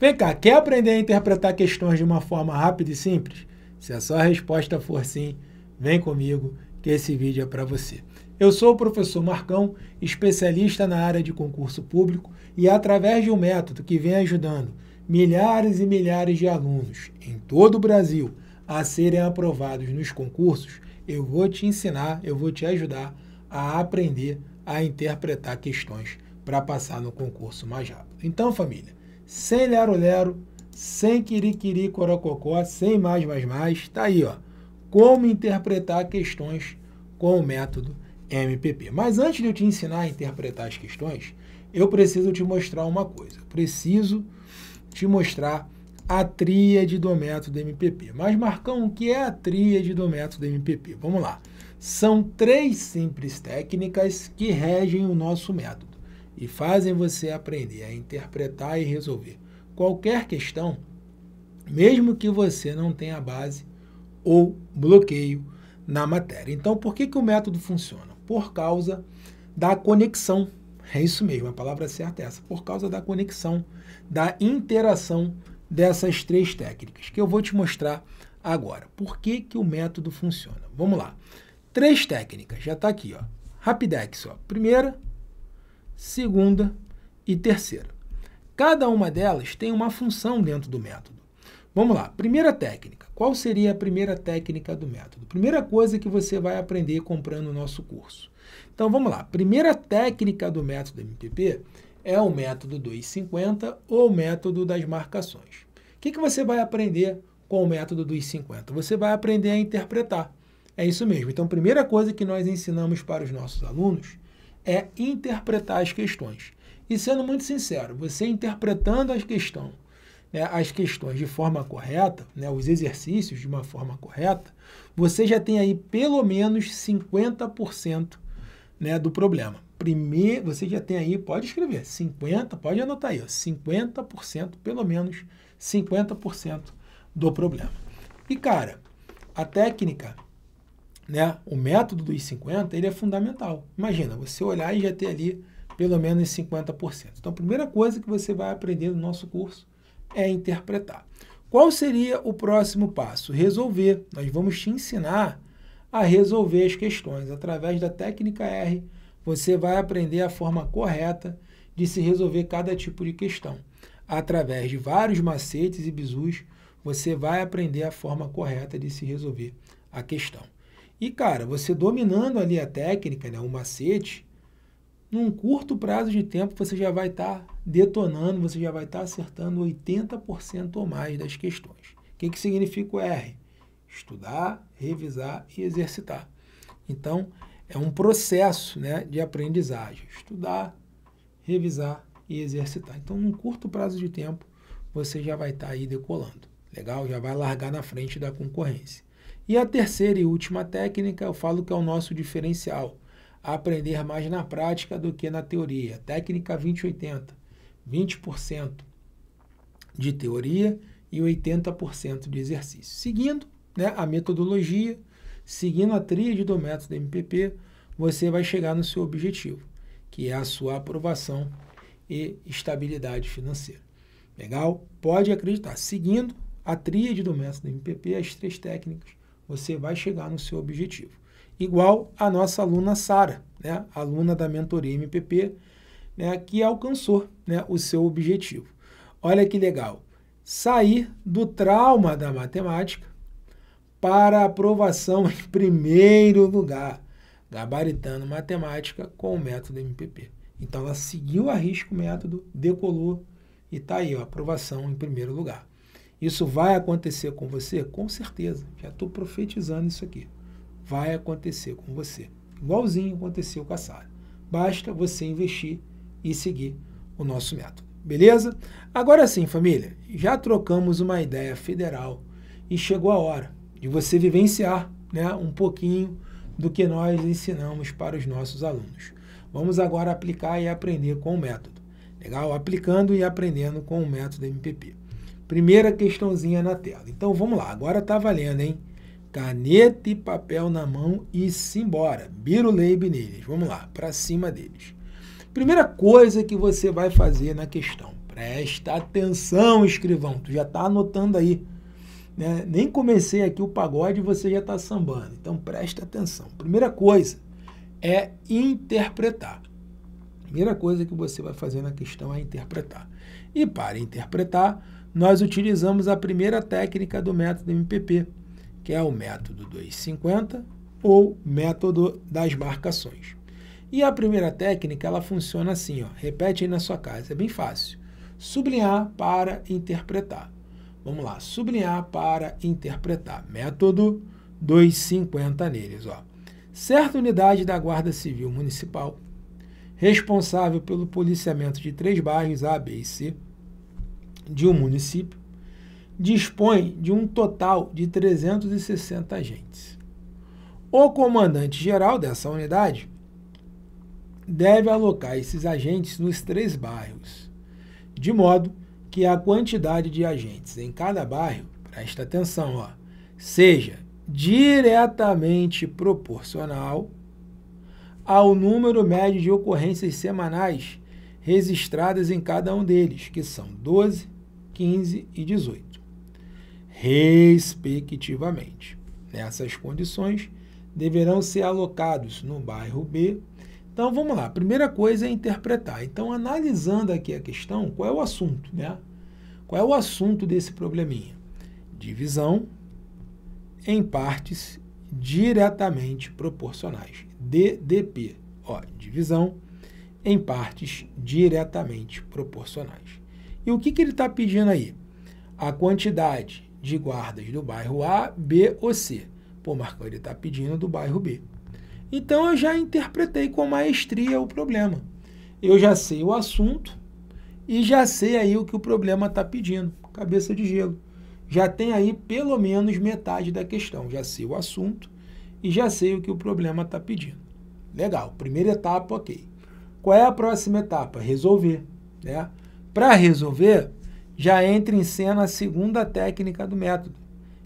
Vem cá, quer aprender a interpretar questões de uma forma rápida e simples? Se a sua resposta for sim, vem comigo que esse vídeo é para você. Eu sou o professor Marcão, especialista na área de concurso público e através de um método que vem ajudando milhares e milhares de alunos em todo o Brasil a serem aprovados nos concursos, eu vou te ensinar, eu vou te ajudar a aprender a interpretar questões para passar no concurso mais rápido. Então, família, sem lero-lero, sem quiriquiri corococó, sem mais, mais, mais. Tá aí, ó. Como interpretar questões com o método MPP. Mas antes de eu te ensinar a interpretar as questões, eu preciso te mostrar uma coisa. Eu preciso te mostrar a tríade do método MPP. Mas, Marcão, o que é a tríade do método MPP? Vamos lá. São três simples técnicas que regem o nosso método e fazem você aprender a interpretar e resolver qualquer questão, mesmo que você não tenha base ou bloqueio na matéria. Então, por que, que o método funciona? Por causa da conexão. É isso mesmo, a palavra certa é essa. Por causa da conexão, da interação dessas três técnicas, que eu vou te mostrar agora. Por que, que o método funciona? Vamos lá. Três técnicas, já está aqui, ó. Rapidex, ó. Primeira, segunda e terceira. Cada uma delas tem uma função dentro do método. Vamos lá, primeira técnica. Qual seria a primeira técnica do método? Primeira coisa que você vai aprender comprando o nosso curso. Então vamos lá, primeira técnica do método MPP é o método 250 ou o método das marcações. O que, que você vai aprender com o método 250? Você vai aprender a interpretar. É isso mesmo. Então, primeira coisa que nós ensinamos para os nossos alunos é interpretar as questões. E sendo muito sincero, você interpretando as questões, né, as questões de forma correta, né, os exercícios de uma forma correta, você já tem aí pelo menos 50% né, do problema. Primeiro, você já tem aí, pode escrever, 50, pode anotar aí, ó, 50%, pelo menos 50% do problema. E cara, a técnica né, o método dos 50 ele é fundamental. Imagina, você olhar e já ter ali pelo menos 50%. Então, a primeira coisa que você vai aprender no nosso curso é interpretar. Qual seria o próximo passo? Resolver. Nós vamos te ensinar a resolver as questões. Através da técnica R, você vai aprender a forma correta de se resolver cada tipo de questão. Através de vários macetes e bizus, você vai aprender a forma correta de se resolver a questão. E, cara, você dominando ali a técnica, né, o macete, num curto prazo de tempo você já vai estar tá detonando, você já vai estar tá acertando 80% ou mais das questões. O que, que significa o R? Estudar, revisar e exercitar. Então, é um processo né, de aprendizagem. Estudar, revisar e exercitar. Então, num curto prazo de tempo, você já vai estar tá aí decolando. Legal? Já vai largar na frente da concorrência. E a terceira e última técnica, eu falo que é o nosso diferencial, aprender mais na prática do que na teoria. Técnica 2080, 20% de teoria e 80% de exercício. Seguindo né, a metodologia, seguindo a tríade do método MPP, você vai chegar no seu objetivo, que é a sua aprovação e estabilidade financeira. Legal? Pode acreditar. Seguindo a tríade do método MPP, as três técnicas, você vai chegar no seu objetivo. Igual a nossa aluna Sara, né, aluna da mentoria MPP, né, que alcançou né, o seu objetivo. Olha que legal. Sair do trauma da matemática para aprovação em primeiro lugar, gabaritando matemática com o método MPP. Então ela seguiu a risco o método, decolou e está aí, ó, aprovação em primeiro lugar. Isso vai acontecer com você? Com certeza. Já estou profetizando isso aqui. Vai acontecer com você. Igualzinho aconteceu com a Sara. Basta você investir e seguir o nosso método. Beleza? Agora sim, família, já trocamos uma ideia federal e chegou a hora de você vivenciar né, um pouquinho do que nós ensinamos para os nossos alunos. Vamos agora aplicar e aprender com o método. Legal? Aplicando e aprendendo com o método MPP. Primeira questãozinha na tela. Então vamos lá, agora tá valendo, hein? Caneta e papel na mão e simbora. Biruleibe neles. Vamos lá, para cima deles. Primeira coisa que você vai fazer na questão. Presta atenção, escrivão. Tu já tá anotando aí. Né? Nem comecei aqui o pagode e você já tá sambando. Então presta atenção. Primeira coisa é interpretar. Primeira coisa que você vai fazer na questão é interpretar. E para interpretar, nós utilizamos a primeira técnica do método MPP, que é o método 250 ou método das marcações. E a primeira técnica, ela funciona assim, ó, repete aí na sua casa, é bem fácil. Sublinhar para interpretar. Vamos lá, sublinhar para interpretar. Método 250 neles, ó. Certa unidade da Guarda Civil Municipal, responsável pelo policiamento de três bairros A, B e C, de um município, dispõe de um total de 360 agentes. O comandante-geral dessa unidade deve alocar esses agentes nos três bairros, de modo que a quantidade de agentes em cada bairro, presta atenção, ó, seja diretamente proporcional ao número médio de ocorrências semanais registradas em cada um deles, que são 12, 15 e 18, respectivamente. Nessas condições, deverão ser alocados no bairro B. Então, vamos lá. primeira coisa é interpretar. Então, analisando aqui a questão, qual é o assunto, né? Qual é o assunto desse probleminha? Divisão em partes diretamente proporcionais. DDP. Ó, divisão em partes diretamente proporcionais. E o que, que ele está pedindo aí? A quantidade de guardas do bairro A, B ou C. Pô, Marcão, ele está pedindo do bairro B. Então eu já interpretei com maestria o problema. Eu já sei o assunto e já sei aí o que o problema está pedindo. Cabeça de gelo. Já tem aí pelo menos metade da questão. Já sei o assunto e já sei o que o problema está pedindo. Legal. Primeira etapa, ok. Qual é a próxima etapa? Resolver. Né? Para resolver, já entra em cena a segunda técnica do método,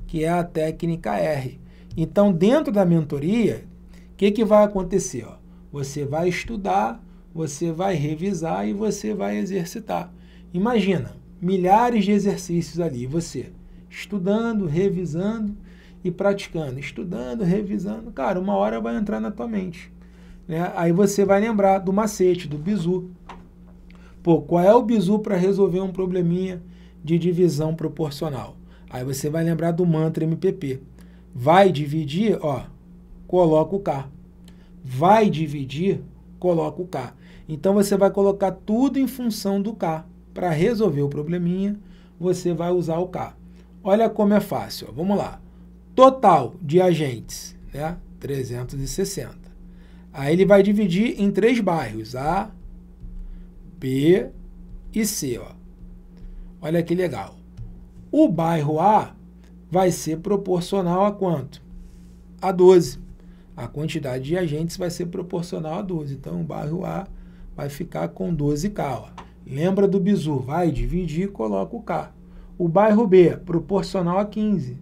que é a técnica R. Então, dentro da mentoria, o que, que vai acontecer? Ó? Você vai estudar, você vai revisar e você vai exercitar. Imagina, milhares de exercícios ali, você estudando, revisando e praticando, estudando, revisando, cara, uma hora vai entrar na tua mente. Né? Aí você vai lembrar do macete, do bizu, Pô, qual é o bizu para resolver um probleminha de divisão proporcional? Aí você vai lembrar do mantra MPP. Vai dividir, ó, coloca o K. Vai dividir, coloca o K. Então você vai colocar tudo em função do K. Para resolver o probleminha, você vai usar o K. Olha como é fácil, ó. vamos lá. Total de agentes, né? 360. Aí ele vai dividir em três bairros, A, B e C. Ó. Olha que legal. O bairro A vai ser proporcional a quanto? A 12. A quantidade de agentes vai ser proporcional a 12. Então, o bairro A vai ficar com 12K. Ó. Lembra do bizu, vai dividir e coloca o K. O bairro B, proporcional a 15.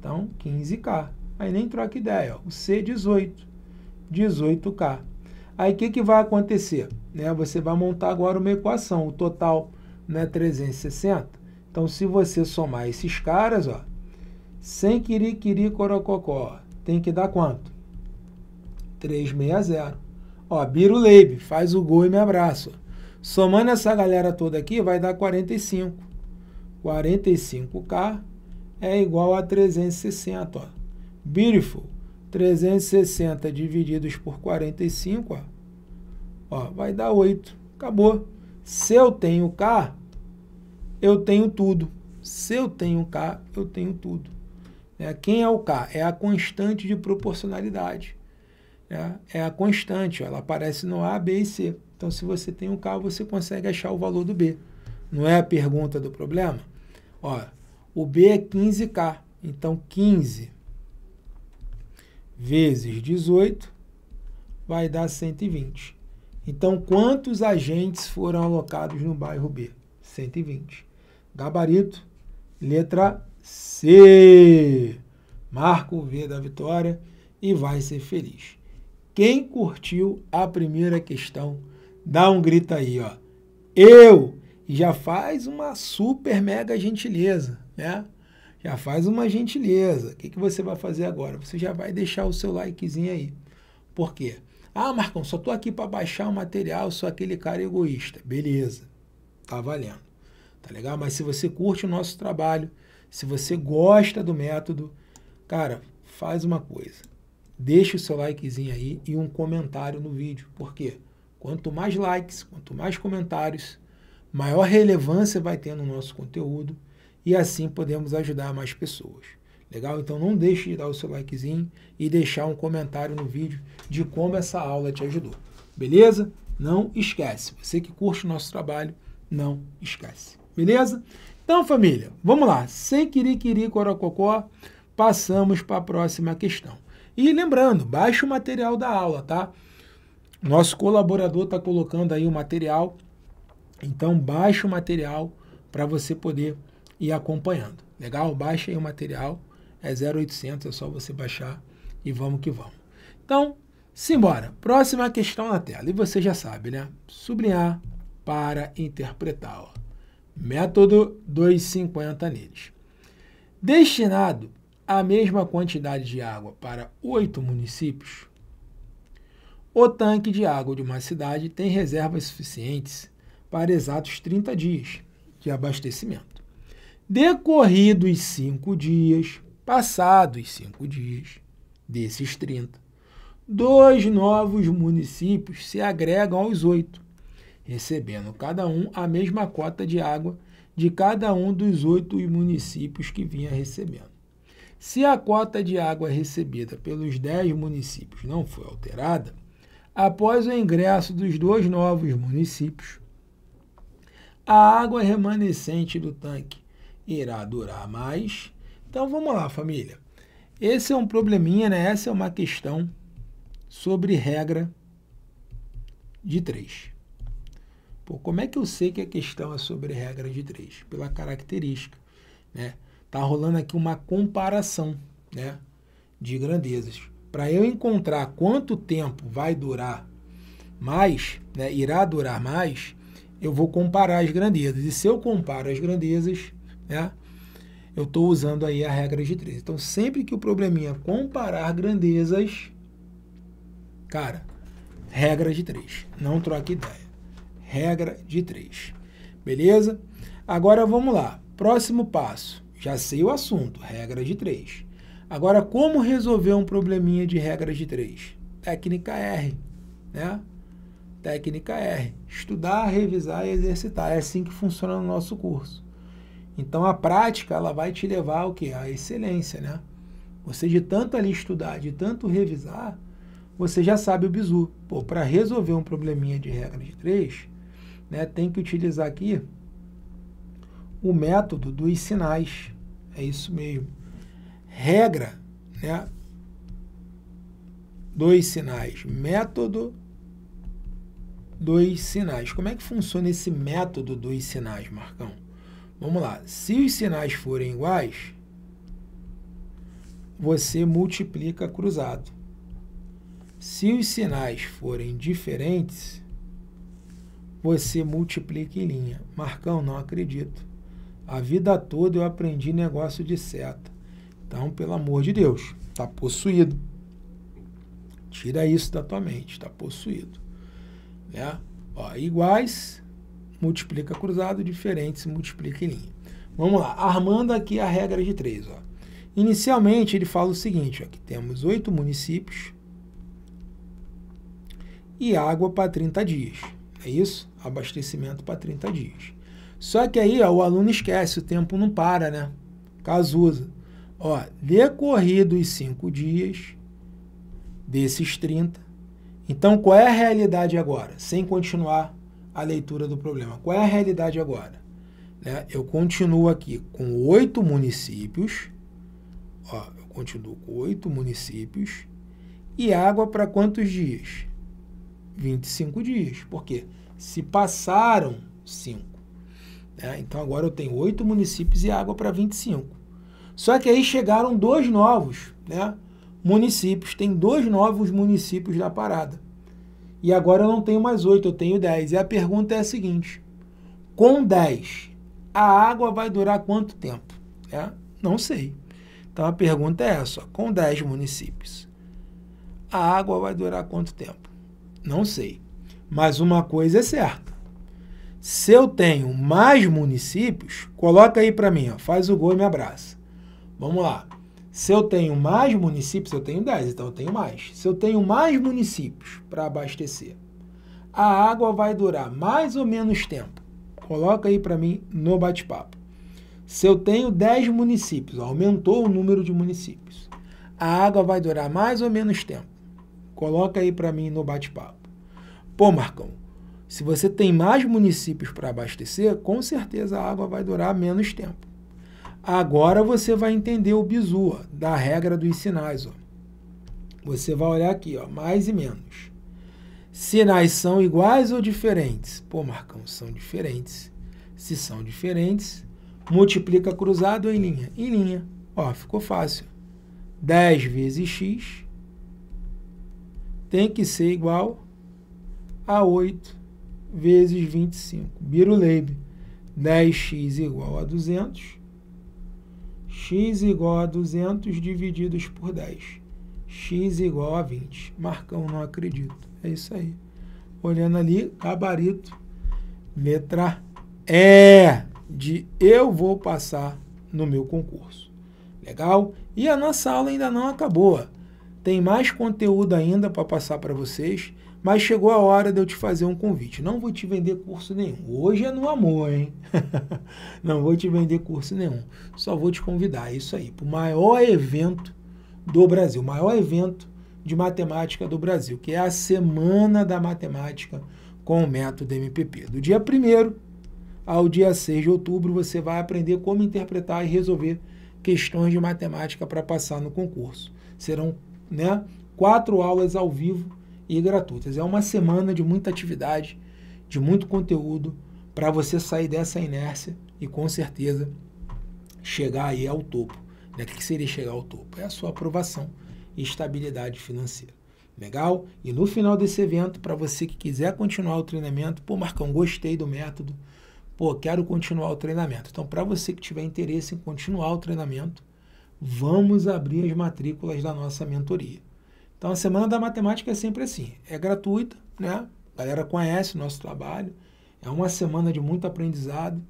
Então, 15K. Aí nem troca ideia. Ó. O C, 18. 18K. Aí o que, que vai acontecer? Né? Você vai montar agora uma equação, o total né, 360. Então, se você somar esses caras, ó, sem querer querer corococó, tem que dar quanto? 360. Ó, Biro Leib, faz o gol e me abraça. Somando essa galera toda aqui, vai dar 45. 45K é igual a 360, ó. Beautiful. 360 divididos por 45, ó. Ó, vai dar 8. Acabou. Se eu tenho K, eu tenho tudo. Se eu tenho K, eu tenho tudo. É, quem é o K? É a constante de proporcionalidade. É, é a constante, ó, ela aparece no A, B e C. Então, se você tem um K, você consegue achar o valor do B. Não é a pergunta do problema? Ó, o B é 15K. Então, 15 vezes 18 vai dar 120. Então, quantos agentes foram alocados no bairro B? 120. Gabarito, letra C. Marco o V da vitória e vai ser feliz. Quem curtiu a primeira questão, dá um grito aí, ó. Eu! já faz uma super mega gentileza, né? Já faz uma gentileza. O que, que você vai fazer agora? Você já vai deixar o seu likezinho aí. Por quê? Ah, Marcão, só estou aqui para baixar o material, sou aquele cara egoísta. Beleza, tá valendo. Tá legal? Mas se você curte o nosso trabalho, se você gosta do método, cara, faz uma coisa. Deixa o seu likezinho aí e um comentário no vídeo. Por quê? Quanto mais likes, quanto mais comentários, maior relevância vai ter no nosso conteúdo e assim podemos ajudar mais pessoas. Legal? Então não deixe de dar o seu likezinho e deixar um comentário no vídeo de como essa aula te ajudou. Beleza? Não esquece. Você que curte o nosso trabalho, não esquece. Beleza? Então, família, vamos lá. Sem querer corococó, passamos para a próxima questão. E lembrando, baixe o material da aula, tá? Nosso colaborador está colocando aí o material. Então, baixe o material para você poder ir acompanhando. Legal? Baixe aí o material é 0800, é só você baixar e vamos que vamos. Então, simbora. Próxima questão na tela. E você já sabe, né? Sublinhar para interpretar. Ó. Método 250 neles. Destinado a mesma quantidade de água para oito municípios, o tanque de água de uma cidade tem reservas suficientes para exatos 30 dias de abastecimento. Decorridos cinco dias, Passados cinco dias, desses 30, dois novos municípios se agregam aos oito, recebendo cada um a mesma cota de água de cada um dos oito municípios que vinha recebendo. Se a cota de água recebida pelos dez municípios não foi alterada, após o ingresso dos dois novos municípios, a água remanescente do tanque irá durar mais então vamos lá, família. Esse é um probleminha, né? Essa é uma questão sobre regra de 3. Pô, como é que eu sei que a questão é sobre regra de 3? Pela característica, né? Tá rolando aqui uma comparação, né? De grandezas. Para eu encontrar quanto tempo vai durar mais, né? Irá durar mais, eu vou comparar as grandezas. E se eu comparo as grandezas, né? eu estou usando aí a regra de 3. Então, sempre que o probleminha comparar grandezas, cara, regra de 3. Não troque ideia. Regra de 3. Beleza? Agora vamos lá. Próximo passo. Já sei o assunto, regra de 3. Agora, como resolver um probleminha de regra de 3? Técnica R, né? Técnica R. Estudar, revisar e exercitar. É assim que funciona no nosso curso. Então a prática ela vai te levar ao que? A excelência, né? Você de tanto ali estudar, de tanto revisar, você já sabe o bizu. Pô, para resolver um probleminha de regra de três, né, tem que utilizar aqui o método dos sinais. É isso mesmo. Regra, né? Dois sinais. Método dos sinais. Como é que funciona esse método dos sinais, Marcão? Vamos lá. Se os sinais forem iguais, você multiplica cruzado. Se os sinais forem diferentes, você multiplica em linha. Marcão, não acredito. A vida toda eu aprendi negócio de seta. Então, pelo amor de Deus, está possuído. Tira isso da tua mente, está possuído. Né? Ó, iguais, multiplica cruzado, diferente se multiplica em linha. Vamos lá, armando aqui a regra de três Ó. Inicialmente, ele fala o seguinte, ó, que temos oito municípios e água para 30 dias. É isso? Abastecimento para 30 dias. Só que aí ó, o aluno esquece, o tempo não para, né? Casusa. Ó, decorridos cinco dias desses 30. Então, qual é a realidade agora? Sem continuar a leitura do problema. Qual é a realidade agora? Né? Eu continuo aqui com oito municípios, ó, eu continuo com oito municípios, e água para quantos dias? 25 dias, porque se passaram cinco Né? Então agora eu tenho oito municípios e água para 25. Só que aí chegaram dois novos né? municípios, tem dois novos municípios da parada. E agora eu não tenho mais 8, eu tenho 10. E a pergunta é a seguinte: com 10, a água vai durar quanto tempo? É? Não sei. Então a pergunta é essa: com 10 municípios, a água vai durar quanto tempo? Não sei. Mas uma coisa é certa: se eu tenho mais municípios, coloca aí para mim, ó, faz o gol e me abraça. Vamos lá. Se eu tenho mais municípios, eu tenho 10, então eu tenho mais. Se eu tenho mais municípios para abastecer, a água vai durar mais ou menos tempo. Coloca aí para mim no bate-papo. Se eu tenho 10 municípios, aumentou o número de municípios, a água vai durar mais ou menos tempo. Coloca aí para mim no bate-papo. Pô, Marcão, se você tem mais municípios para abastecer, com certeza a água vai durar menos tempo. Agora você vai entender o bizu ó, da regra dos sinais. Ó. Você vai olhar aqui, ó, mais e menos. Sinais são iguais ou diferentes? Pô, Marcão, são diferentes. Se são diferentes, multiplica cruzado em linha? Em linha. Ó, ficou fácil. 10 vezes x tem que ser igual a 8 vezes 25. Biruleibe. 10x igual a 200 x igual a 200 divididos por 10. x igual a 20. Marcão, não acredito. É isso aí. Olhando ali, gabarito, letra E de eu vou passar no meu concurso. Legal? E a nossa aula ainda não acabou. Tem mais conteúdo ainda para passar para vocês. Mas chegou a hora de eu te fazer um convite. Não vou te vender curso nenhum. Hoje é no amor, hein? Não vou te vender curso nenhum. Só vou te convidar, é isso aí, para o maior evento do Brasil, maior evento de matemática do Brasil, que é a Semana da Matemática com o método MPP. Do dia 1 ao dia 6 de outubro, você vai aprender como interpretar e resolver questões de matemática para passar no concurso. Serão né, quatro aulas ao vivo e gratuitas. É uma semana de muita atividade, de muito conteúdo para você sair dessa inércia e com certeza chegar aí ao topo. Né? O que seria chegar ao topo? É a sua aprovação e estabilidade financeira. Legal? E no final desse evento, para você que quiser continuar o treinamento, pô, Marcão, gostei do método, pô, quero continuar o treinamento. Então, para você que tiver interesse em continuar o treinamento, vamos abrir as matrículas da nossa mentoria. Então a Semana da Matemática é sempre assim, é gratuita, né? A galera conhece o nosso trabalho, é uma semana de muito aprendizado.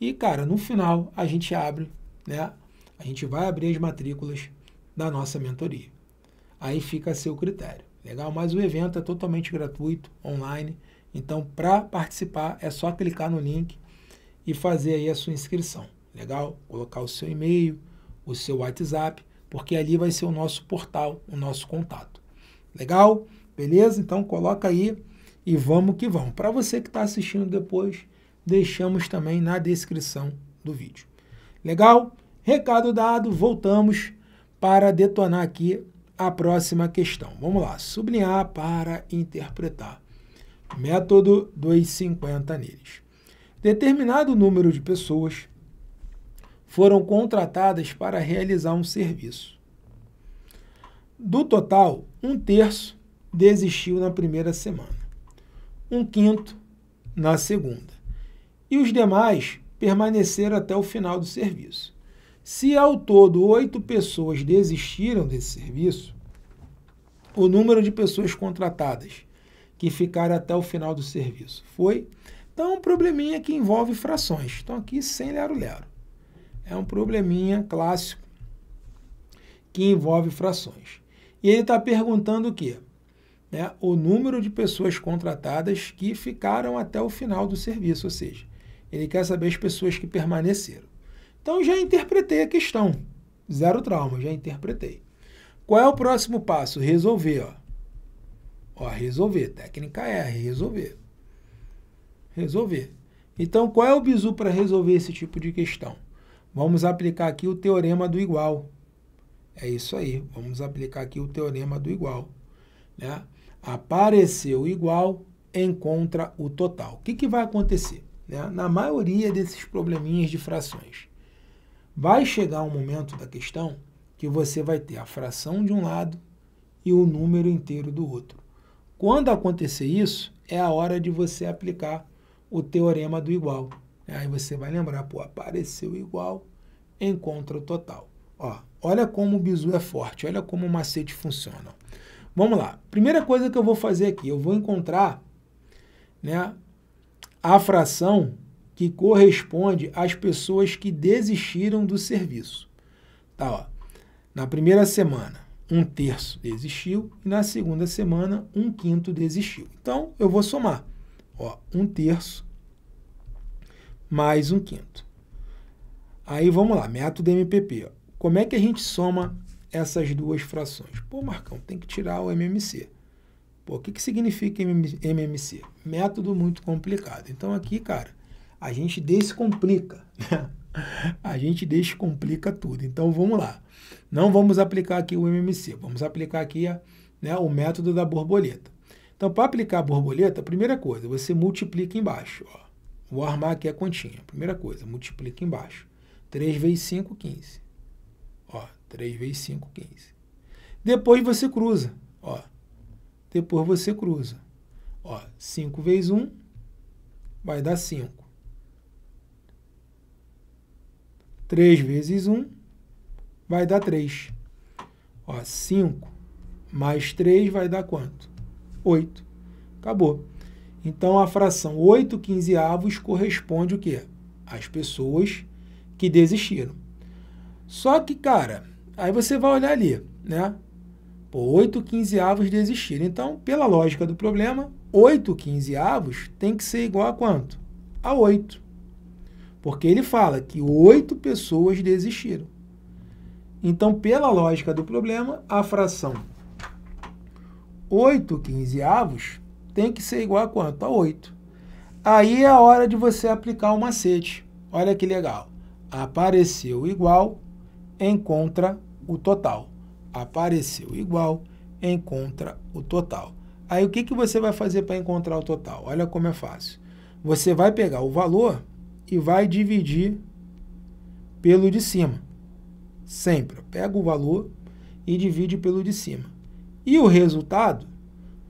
E, cara, no final a gente abre, né? A gente vai abrir as matrículas da nossa mentoria. Aí fica a seu critério. Legal? Mas o evento é totalmente gratuito, online. Então, para participar, é só clicar no link e fazer aí a sua inscrição. Legal? Colocar o seu e-mail, o seu WhatsApp porque ali vai ser o nosso portal, o nosso contato. Legal? Beleza? Então coloca aí e vamos que vamos. Para você que está assistindo depois, deixamos também na descrição do vídeo. Legal? Recado dado, voltamos para detonar aqui a próxima questão. Vamos lá, sublinhar para interpretar. Método 250 neles. Determinado número de pessoas foram contratadas para realizar um serviço. Do total, um terço desistiu na primeira semana, um quinto na segunda, e os demais permaneceram até o final do serviço. Se ao todo oito pessoas desistiram desse serviço, o número de pessoas contratadas que ficaram até o final do serviço foi. Então, um probleminha que envolve frações. Então, aqui sem lero-lero. É um probleminha clássico que envolve frações. E ele está perguntando o quê? Né? O número de pessoas contratadas que ficaram até o final do serviço, ou seja, ele quer saber as pessoas que permaneceram. Então já interpretei a questão. Zero trauma, já interpretei. Qual é o próximo passo? Resolver, ó. Ó, resolver, técnica R, é resolver. Resolver. Então, qual é o bizu para resolver esse tipo de questão? Vamos aplicar aqui o teorema do igual. É isso aí, vamos aplicar aqui o teorema do igual. Né? Apareceu igual, encontra o total. O que, que vai acontecer? Né? Na maioria desses probleminhas de frações, vai chegar um momento da questão que você vai ter a fração de um lado e o número inteiro do outro. Quando acontecer isso, é a hora de você aplicar o teorema do igual. Aí você vai lembrar, pô, apareceu igual, encontra o total. Ó, olha como o bizu é forte, olha como o macete funciona. Vamos lá. Primeira coisa que eu vou fazer aqui, eu vou encontrar né, a fração que corresponde às pessoas que desistiram do serviço. Tá, ó. Na primeira semana, um terço desistiu, e na segunda semana, um quinto desistiu. Então, eu vou somar. Ó, um terço mais um quinto. Aí vamos lá, método MPP. Ó. Como é que a gente soma essas duas frações? Pô, Marcão, tem que tirar o MMC. Pô, o que, que significa MMC? Método muito complicado. Então aqui, cara, a gente descomplica. Né? a gente descomplica tudo. Então vamos lá. Não vamos aplicar aqui o MMC, vamos aplicar aqui a, né, o método da borboleta. Então, para aplicar a borboleta, primeira coisa, você multiplica embaixo. Ó. Vou armar aqui a é continha. Primeira coisa, multiplica embaixo. 3 vezes 5, 15. Ó, 3 vezes 5, 15. Depois você cruza. Ó, depois você cruza. Ó, 5 vezes 1 vai dar 5. 3 vezes 1 vai dar 3. Ó, 5 mais 3 vai dar quanto? 8. Acabou. Então, a fração 8 quinzeavos corresponde o quê? as pessoas que desistiram. Só que, cara, aí você vai olhar ali, né? Pô, 8 quinzeavos desistiram. Então, pela lógica do problema, 8 quinzeavos tem que ser igual a quanto? A 8. Porque ele fala que 8 pessoas desistiram. Então, pela lógica do problema, a fração 8 quinzeavos tem que ser igual a quanto? A 8. Aí é a hora de você aplicar o macete. Olha que legal. Apareceu igual, encontra o total. Apareceu igual, encontra o total. Aí o que, que você vai fazer para encontrar o total? Olha como é fácil. Você vai pegar o valor e vai dividir pelo de cima. Sempre. Pega o valor e divide pelo de cima. E o resultado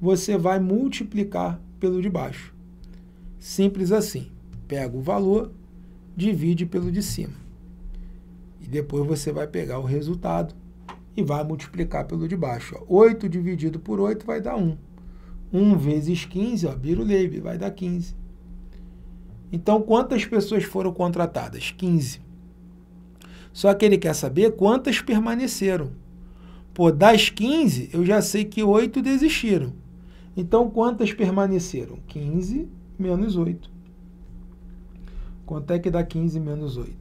você vai multiplicar pelo de baixo. Simples assim. Pega o valor, divide pelo de cima. E depois você vai pegar o resultado e vai multiplicar pelo de baixo. 8 dividido por 8 vai dar 1. 1 vezes 15, ó, Biruleibe, vai dar 15. Então, quantas pessoas foram contratadas? 15. Só que ele quer saber quantas permaneceram. Pô, das 15, eu já sei que 8 desistiram. Então, quantas permaneceram? 15 menos 8. Quanto é que dá 15 menos 8?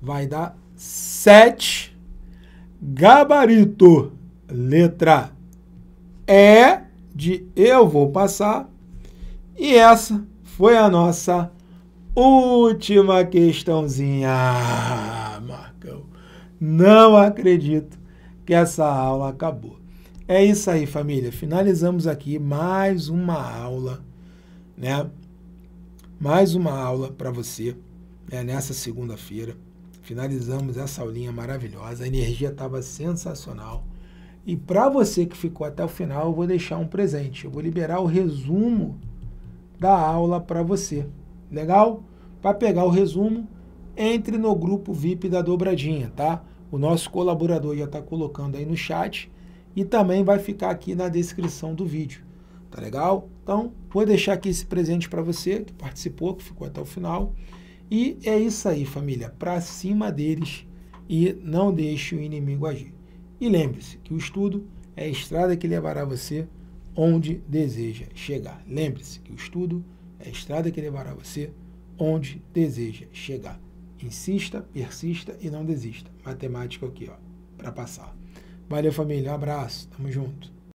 Vai dar 7. Gabarito, letra E de eu vou passar. E essa foi a nossa última questãozinha. Ah, Marcão, não acredito que essa aula acabou. É isso aí, família. Finalizamos aqui mais uma aula, né? Mais uma aula para você né? nessa segunda-feira. Finalizamos essa aulinha maravilhosa. A energia estava sensacional. E para você que ficou até o final, eu vou deixar um presente. Eu vou liberar o resumo da aula para você. Legal? Para pegar o resumo, entre no grupo VIP da Dobradinha, tá? O nosso colaborador já está colocando aí no chat e também vai ficar aqui na descrição do vídeo. Tá legal? Então, vou deixar aqui esse presente para você que participou, que ficou até o final. E é isso aí, família. Para cima deles e não deixe o inimigo agir. E lembre-se que o estudo é a estrada que levará você onde deseja chegar. Lembre-se que o estudo é a estrada que levará você onde deseja chegar. Insista, persista e não desista. Matemática aqui, ó, para passar. Valeu, família. Um abraço. Tamo junto.